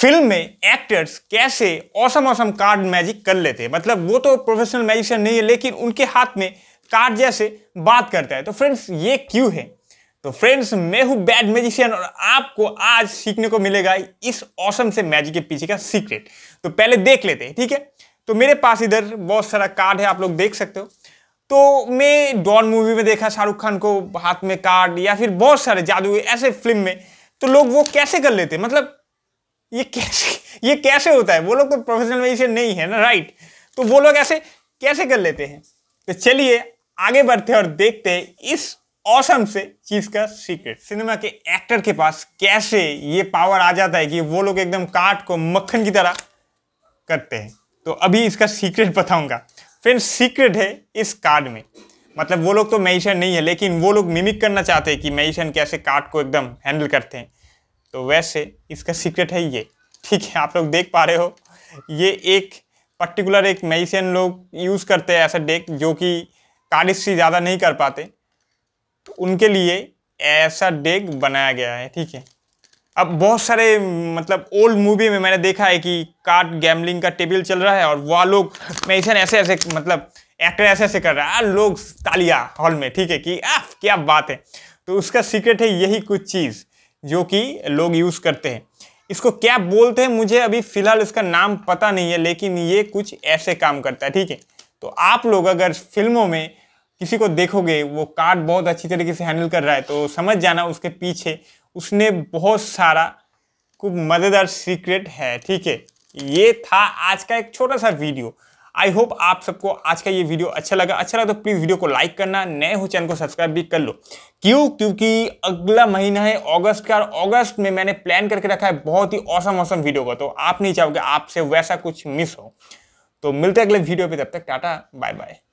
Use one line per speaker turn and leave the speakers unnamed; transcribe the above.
film में actors कैसे awesome awesome card magic कर लेते हैं मतलब वो तो प्रोफेशनल मैजिशियन नहीं है लेकिन उनके हाथ में कार्ड जैसे बात करता है तो फ्रेंड्स ये क्यों है तो फ्रेंड्स मैं हूँ बैड मैजिशियन और आपको आज सीखने को मिलेगा इस औसम से मैजिक के पीछे का सीक्रेट तो पहले देख लेते हैं ठीक है तो मेरे पास इधर बहुत सारा कार्ड है आप लोग देख सकते हो तो मैं डॉन मूवी में देखा शाहरुख खान को हाथ में कार्ड या फिर बहुत सारे जादू ऐसे फिल्म में तो लोग वो कैसे कर लेते हैं मतलब ये कैसे ये कैसे होता है वो लोग तो प्रोफेशनल मजिशियन नहीं है ना राइट तो वो लोग ऐसे कैसे कर लेते हैं तो चलिए आगे बढ़ते और देखते हैं इस ऑसम से चीज का सीक्रेट सिनेमा के एक्टर के पास कैसे ये पावर आ जाता है कि वो लोग एकदम काट को मक्खन की तरह करते हैं तो अभी इसका सीक्रेट बताऊंगा फ्रेंड सीक्रेट है इस कार्ड में मतलब वो लोग तो मैजिशियन नहीं है लेकिन वो लोग मिमिक करना चाहते हैं कि मैजिशियन कैसे कार्ड को एकदम हैंडल करते हैं तो वैसे इसका सीक्रेट है ये ठीक है आप लोग देख पा रहे हो ये एक पर्टिकुलर एक मेडिसिन लोग यूज़ करते हैं ऐसा डेक जो कि कार्डिश से ज़्यादा नहीं कर पाते तो उनके लिए ऐसा डेक बनाया गया है ठीक है अब बहुत सारे मतलब ओल्ड मूवी में मैंने देखा है कि कार्ड गैमलिंग का टेबल चल रहा है और वह लोग मेडिसिन ऐसे ऐसे मतलब एक्टर ऐसे ऐसे कर रहा है लोग तालिया हॉल में ठीक है कि आ क्या बात है तो उसका सीक्रेट है यही कुछ चीज़ जो कि लोग यूज़ करते हैं इसको क्या बोलते हैं मुझे अभी फ़िलहाल इसका नाम पता नहीं है लेकिन ये कुछ ऐसे काम करता है ठीक है तो आप लोग अगर फिल्मों में किसी को देखोगे वो कार्ड बहुत अच्छी तरीके से हैंडल कर रहा है तो समझ जाना उसके पीछे उसने बहुत सारा खूब मज़ेदार सीक्रेट है ठीक है ये था आज का एक छोटा सा वीडियो आई होप आप सबको आज का ये वीडियो अच्छा लगा अच्छा लगा तो प्लीज़ वीडियो को लाइक करना नए हो चैनल को सब्सक्राइब भी कर लो क्यों क्योंकि अगला महीना है अगस्त का और अगस्त में मैंने प्लान करके रखा है बहुत ही औसम औसम वीडियो का तो आप नहीं चाहोगे आपसे वैसा कुछ मिस हो तो मिलते अगले वीडियो पे तब तक टाटा बाय बाय